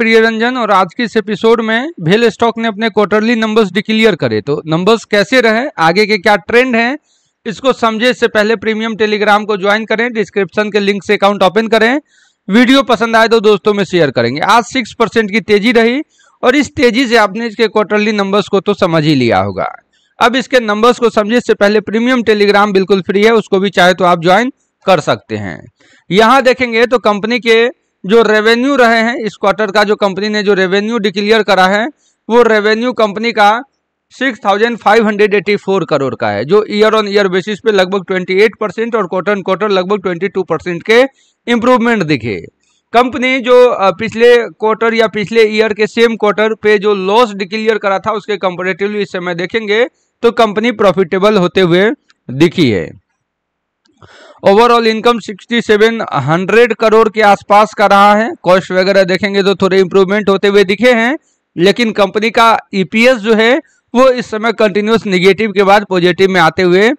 प्रिय रंजन और आज के इस एपिसोड में भेल स्टॉक ने अपने क्वार्टरली नंबर्स डिक्लियर करे तो नंबर्स कैसे रहे आगे के क्या ट्रेंड हैं इसको समझे इससे पहले प्रीमियम टेलीग्राम को ज्वाइन करें डिस्क्रिप्शन के लिंक से अकाउंट ओपन करें वीडियो पसंद आए तो दोस्तों में शेयर करेंगे आज सिक्स की तेजी रही और इस तेजी से आपने इसके क्वार्टरली नंबर्स को तो समझ ही लिया होगा अब इसके नंबर्स को समझे इससे पहले प्रीमियम टेलीग्राम बिल्कुल फ्री है उसको भी चाहे तो आप ज्वाइन कर सकते हैं यहां देखेंगे तो कंपनी के जो रेवेन्यू रहे हैं इस क्वार्टर का जो कंपनी ने जो रेवेन्यू डिक्लेयर करा है वो रेवेन्यू कंपनी का 6,584 करोड़ का है जो ईयर ऑन ईयर बेसिस पे लगभग 28 परसेंट और क्वार्टर ऑन क्वार्टर लगभग 22 परसेंट के इम्प्रूवमेंट दिखे कंपनी जो पिछले क्वार्टर या पिछले ईयर के सेम क्वार्टर पे जो लॉस डिक्लेयर करा था उसके कंपेरेटिवली इस समय देखेंगे तो कंपनी प्रॉफिटेबल होते हुए दिखी है ओवरऑल इनकम 6700 करोड़ के आसपास का रहा है कॉस्ट वगैरह देखेंगे तो थोड़े इंप्रूवमेंट होते हुए दिखे हैं लेकिन कंपनी का ईपीएस e जो है वो इस समय कंटिन्यूस निगेटिव के बाद पॉजिटिव में आते हुए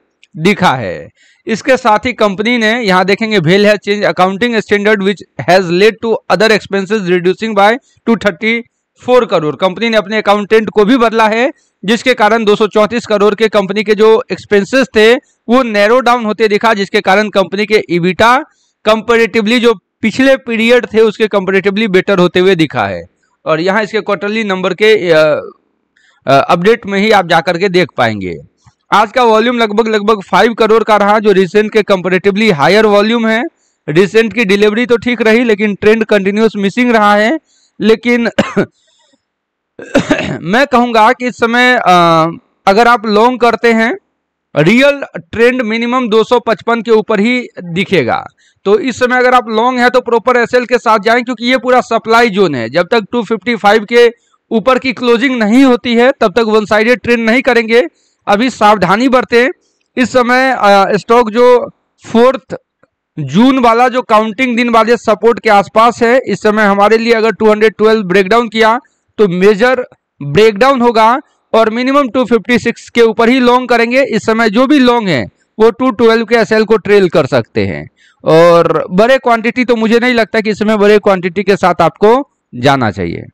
दिखा है इसके साथ ही कंपनी ने यहाँ देखेंगे भेल है change accounting standard which has led to other expenses reducing by two four crore company ने अपने अकाउंटेंट को भी बदला है जिसके कारण दो करोड़ के कंपनी के जो एक्सपेंसेस थे वो नैरो डाउन होते दिखा जिसके कारण कंपनी के इविटा कंपेरेटिवली जो पिछले पीरियड थे उसके कंपेरेटिवली बेटर होते हुए दिखा है और यहाँ इसके क्वार्टरली नंबर के अपडेट में ही आप जाकर के देख पाएंगे आज का वॉल्यूम लगभग लगभग फाइव करोड़ का रहा जो रिसेंट के कंपेरेटिवली हायर वॉल्यूम है रिसेंट की डिलीवरी तो ठीक रही लेकिन ट्रेंड कंटिन्यूस मिसिंग रहा है लेकिन मैं कहूँगा कि इस समय आ, अगर आप लॉन्ग करते हैं रियल ट्रेंड मिनिमम 255 के ऊपर ही दिखेगा तो इस समय अगर आप लॉन्ग है तो प्रॉपर एसएल के साथ जाएं क्योंकि ये पूरा सप्लाई जोन है जब तक 255 के ऊपर की क्लोजिंग नहीं होती है तब तक वन साइडेड ट्रेंड नहीं करेंगे अभी सावधानी बरतें इस समय स्टॉक जो फोर्थ जून वाला जो काउंटिंग दिन वाले सपोर्ट के आसपास है इस समय हमारे लिए अगर टू ब्रेकडाउन किया तो मेजर ब्रेकडाउन होगा और मिनिमम 256 के ऊपर ही लॉन्ग करेंगे इस समय जो भी लॉन्ग है वो 212 के एसएल को ट्रेल कर सकते हैं और बड़े क्वांटिटी तो मुझे नहीं लगता कि इस समय बड़े क्वांटिटी के साथ आपको जाना चाहिए